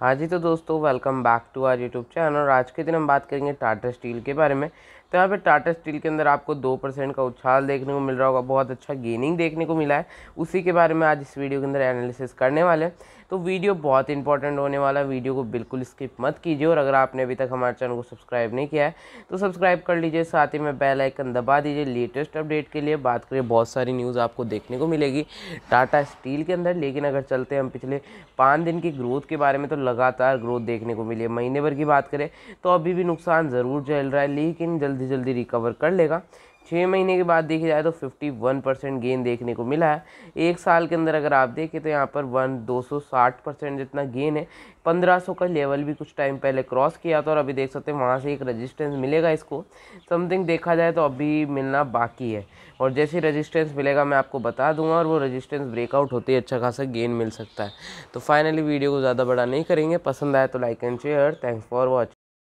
हाँ जी तो दोस्तों welcome back to our YouTube channel और आज के दिन हम बात करेंगे टाटा स्टील के बारे में तो यहाँ पे टाटा स्टील के अंदर आपको दो परसेंट का उछाल देखने को मिल रहा होगा बहुत अच्छा गेनिंग देखने को मिला है उसी के बारे में आज इस वीडियो के अंदर एनालिसिस करने वाले हैं तो वीडियो बहुत इंपॉर्टेंट होने वाला है वीडियो को बिल्कुल स्किप मत कीजिए और अगर आपने अभी तक हमारे चैनल को सब्सक्राइब नहीं किया है तो सब्सक्राइब कर लीजिए साथ ही में बेल आइकन दबा दीजिए लेटेस्ट अपडेट के लिए बात करें बहुत सारी न्यूज़ आपको देखने को मिलेगी टाटा स्टील के अंदर लेकिन अगर चलते हैं हम पिछले पाँच दिन की ग्रोथ के बारे में तो लगातार ग्रोथ देखने को मिली है महीने भर की बात करें तो अभी भी नुकसान ज़रूर झेल रहा है लेकिन जल्दी जल्दी रिकवर कर लेगा छः महीने के बाद देखी जाए तो 51 परसेंट गेन देखने को मिला है एक साल के अंदर अगर आप देखें तो यहाँ पर वन साठ परसेंट जितना गेन है 1500 का लेवल भी कुछ टाइम पहले क्रॉस किया था और अभी देख सकते हैं वहाँ से एक रजिस्टेंस मिलेगा इसको समथिंग देखा जाए तो अभी मिलना बाकी है और जैसे रजिस्टेंस मिलेगा मैं आपको बता दूंगा और वो रजिस्टेंस ब्रेकआउट होते ही अच्छा खासा गेन मिल सकता है तो फाइनली वीडियो को ज़्यादा बड़ा नहीं करेंगे पसंद आए तो like and share thanks for watching